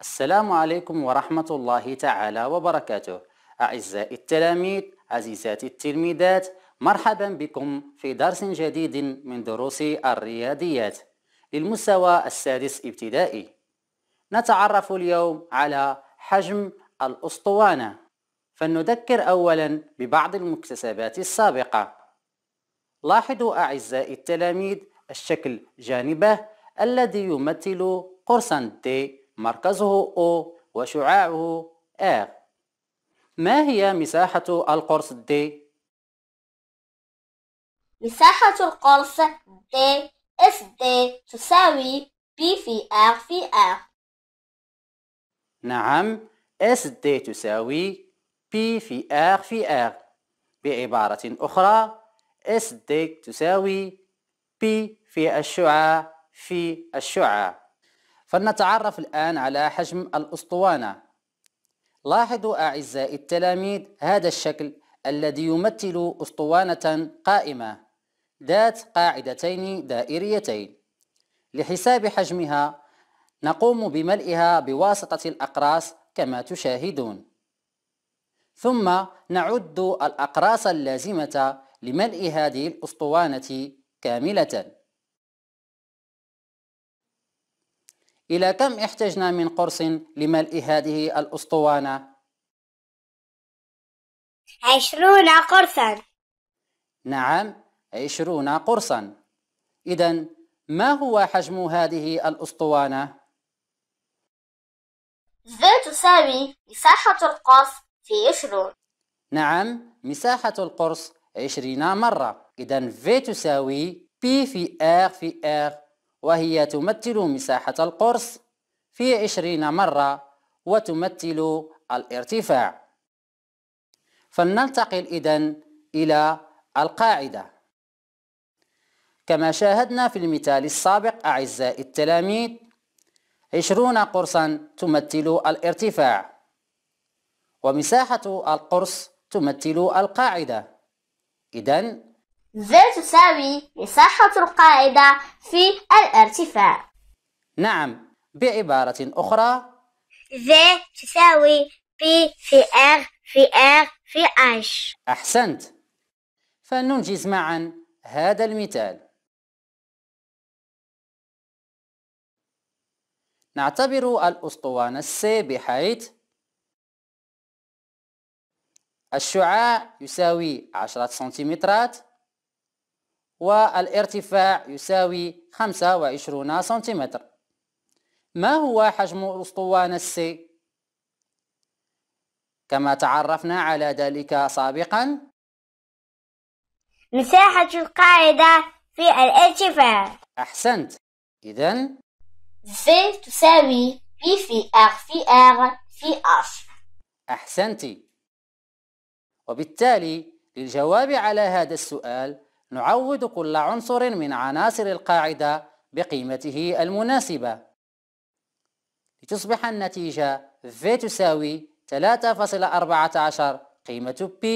السلام عليكم ورحمة الله تعالى وبركاته أعزائي التلاميذ عزيزاتي التلميذات مرحبا بكم في درس جديد من دروس الرياضيات للمستوى السادس ابتدائي نتعرف اليوم على حجم الأسطوانة فلنذكر أولا ببعض المكتسبات السابقة لاحظوا أعزائي التلاميذ الشكل جانبه الذي يمثل قرصا دي مركزه O وشعاعه R ما هي مساحة القرص D؟ مساحة القرص D SD تساوي B في R في R نعم SD تساوي P في R في R بعبارة أخرى SD تساوي P في الشعاع في الشعاع فلنتعرف الآن على حجم الأسطوانة لاحظوا أعزائي التلاميذ هذا الشكل الذي يمثل أسطوانة قائمة ذات قاعدتين دائريتين لحساب حجمها نقوم بملئها بواسطة الأقراص كما تشاهدون ثم نعد الأقراص اللازمة لملء هذه الأسطوانة كاملة إلى كم احتجنا من قرص لملء هذه الأسطوانة؟ عشرون قرصا نعم عشرون قرصا إذا ما هو حجم هذه الأسطوانة؟ ذات تساوي مساحة القرص في عشرون نعم مساحة القرص عشرين مرة إذا في تساوي بي في آر في آر وهي تمثل مساحة القرص في عشرين مرة وتمثل الارتفاع فلننتقل إذن إلى القاعدة كما شاهدنا في المثال السابق أعزائي التلاميذ عشرون قرصا تمثل الارتفاع ومساحة القرص تمثل القاعدة إذن V تساوي مساحة القاعدة في الارتفاع نعم بعبارة أخرى V تساوي P في R في R في H أحسنت فلننجز معا هذا المثال نعتبر الأسطوانة C بحيث الشعاع يساوي عشرة سنتيمترات والارتفاع يساوي 25 سنتيمتر ما هو حجم الأسطوانة السي؟ كما تعرفنا على ذلك سابقا مساحة القاعدة في الارتفاع أحسنت إذا سي تساوي بي في R في R في اش أحسنت وبالتالي للجواب على هذا السؤال نعوض كل عنصر من عناصر القاعدة بقيمته المناسبة لتصبح النتيجة V تساوي 3.14 قيمة P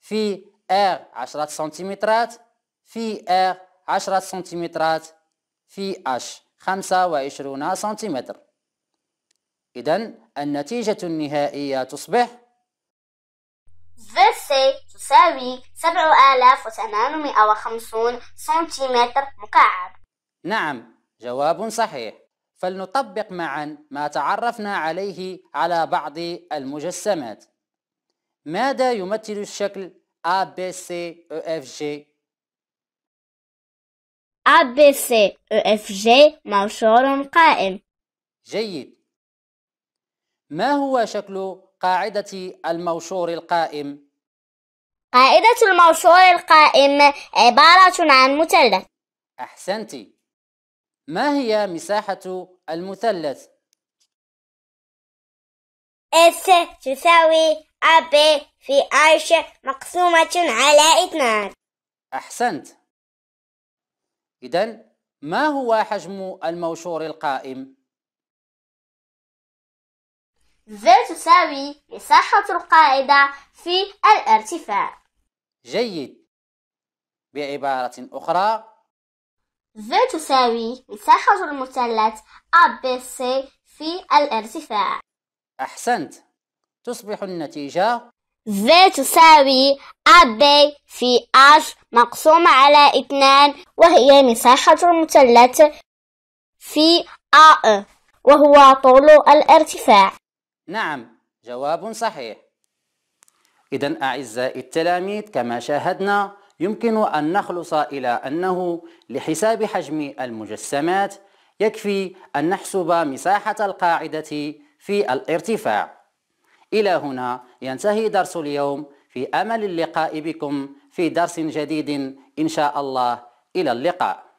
في R 10 سنتيمترات في R 10 سنتيمترات في H 25 سنتيمتر إذن النتيجة النهائية تصبح فيرسي تساوي 7850 سنتيمتر مكعب نعم جواب صحيح فلنطبق معا ما تعرفنا عليه على بعض المجسمات ماذا يمثل الشكل e F, G e منشور قائم جيد ما هو شكل قاعدة الموشور القائم قاعدة الموشور القائم عبارة عن مثلث أحسنت ما هي مساحة المثلث؟ S تساوي AB في H مقسومة على اثنان أحسنت إذن ما هو حجم الموشور القائم؟ V تساوي مساحة القاعدة في الارتفاع جيد بعبارة أخرى V تساوي مساحة المثلث ABC في الارتفاع أحسنت تصبح النتيجة V تساوي AB في H مقسومة على 2 وهي مساحة المثلث في AE وهو طول الارتفاع نعم جواب صحيح إذا أعزائي التلاميذ كما شاهدنا يمكن أن نخلص إلى أنه لحساب حجم المجسمات يكفي أن نحسب مساحة القاعدة في الارتفاع إلى هنا ينتهي درس اليوم في أمل اللقاء بكم في درس جديد إن شاء الله إلى اللقاء